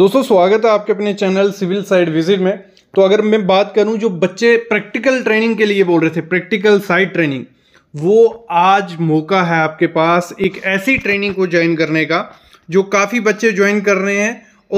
दोस्तों स्वागत है आपके अपने चैनल सिविल साइड विजिट में तो अगर मैं बात करूं जो बच्चे प्रैक्टिकल ट्रेनिंग के लिए बोल रहे थे प्रैक्टिकल साइड ट्रेनिंग वो आज मौका है आपके पास एक ऐसी ट्रेनिंग को ज्वाइन करने का जो काफ़ी बच्चे ज्वाइन कर रहे हैं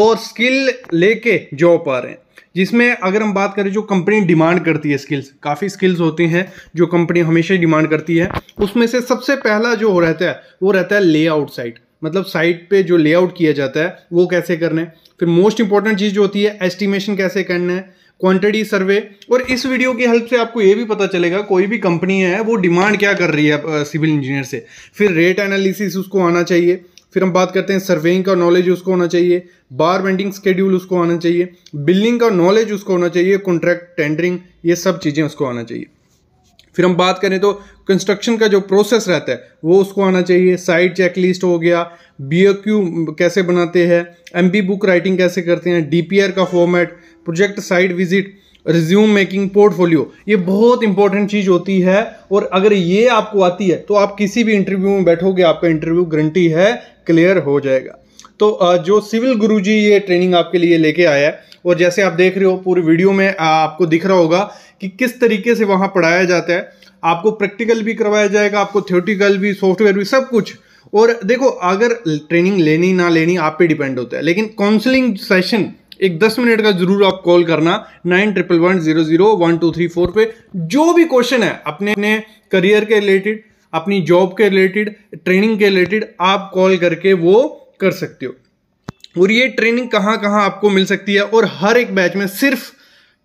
और स्किल लेके जॉब पा रहे हैं जिसमें अगर हम बात करें जो कंपनी डिमांड करती है स्किल्स काफ़ी स्किल्स होती हैं जो कंपनी हमेशा डिमांड करती है उसमें से सबसे पहला जो रहता है वो रहता है लेआउट साइड मतलब साइट पे जो लेआउट किया जाता है वो कैसे करना है फिर मोस्ट इंपॉर्टेंट चीज़ जो होती है एस्टिमेशन कैसे करना है क्वांटिटी सर्वे और इस वीडियो की हेल्प से आपको ये भी पता चलेगा कोई भी कंपनी है वो डिमांड क्या कर रही है सिविल इंजीनियर से फिर रेट एनालिसिस उसको आना चाहिए फिर हम बात करते हैं सर्वेइंग का नॉलेज उसको होना चाहिए बार वेंडिंग स्केड्यूल उसको आना चाहिए बिलिंग का नॉलेज उसको होना चाहिए कॉन्ट्रैक्ट टेंडरिंग ये सब चीज़ें उसको आना चाहिए फिर हम बात करें तो कंस्ट्रक्शन का जो प्रोसेस रहता है वो उसको आना चाहिए साइट चेक लिस्ट हो गया बी क्यू कैसे बनाते हैं एम बुक राइटिंग कैसे करते हैं डी का format project site visit resume making portfolio ये बहुत इंपॉर्टेंट चीज़ होती है और अगर ये आपको आती है तो आप किसी भी इंटरव्यू में बैठोगे आपका इंटरव्यू गारंटी है क्लियर हो जाएगा तो जो सिविल गुरुजी ये ट्रेनिंग आपके लिए लेके आया है और जैसे आप देख रहे हो पूरी वीडियो में आपको दिख रहा होगा कि किस तरीके से वहाँ पढ़ाया जाता है आपको प्रैक्टिकल भी करवाया जाएगा आपको थियोटिकल भी सॉफ्टवेयर भी सब कुछ और देखो अगर ट्रेनिंग लेनी ना लेनी आप पे डिपेंड होता है लेकिन काउंसलिंग सेशन एक दस मिनट का जरूर आप कॉल करना nine triple one zero zero one two three four पे जो भी क्वेश्चन है अपने अपने करियर के रिलेटेड अपनी जॉब के रिलेटेड ट्रेनिंग के रिलेटेड आप कॉल करके वो कर सकते हो और ये ट्रेनिंग कहाँ कहाँ आपको मिल सकती है और हर एक बैच में सिर्फ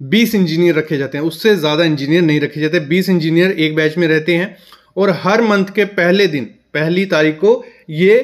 बीस इंजीनियर रखे जाते हैं उससे ज़्यादा इंजीनियर नहीं रखे जाते बीस इंजीनियर एक बैच में रहते हैं और हर मंथ के पहले दिन पहली तारीख को ये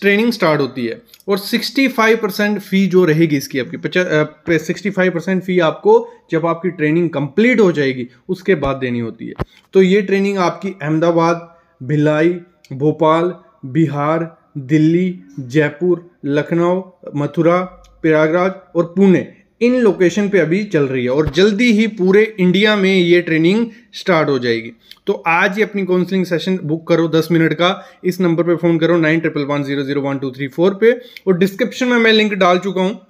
ट्रेनिंग स्टार्ट होती है और 65 परसेंट फ़ी जो रहेगी इसकी आपकी पचास सिक्सटी फाइव परसेंट फ़ी आपको जब आपकी ट्रेनिंग कंप्लीट हो जाएगी उसके बाद देनी होती है तो ये ट्रेनिंग आपकी अहमदाबाद भिलाई भोपाल बिहार दिल्ली जयपुर लखनऊ मथुरा प्रयागराज और पुणे इन लोकेशन पे अभी चल रही है और जल्दी ही पूरे इंडिया में ये ट्रेनिंग स्टार्ट हो जाएगी तो आज ही अपनी काउंसलिंग सेशन बुक करो दस मिनट का इस नंबर पे फ़ोन करो nine triple one zero zero one two three four पे और डिस्क्रिप्शन में मैं लिंक डाल चुका हूँ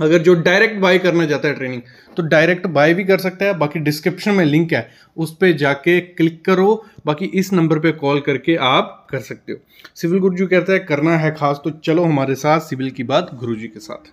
अगर जो डायरेक्ट बाय करना चाहता है ट्रेनिंग तो डायरेक्ट बाय भी कर सकता है बाकी डिस्क्रिप्शन में लिंक है उस पर जाके क्लिक करो बाकी इस नंबर पे कॉल करके आप कर सकते हो सिविल गुरुजी कहता है करना है खास तो चलो हमारे साथ सिविल की बात गुरुजी के साथ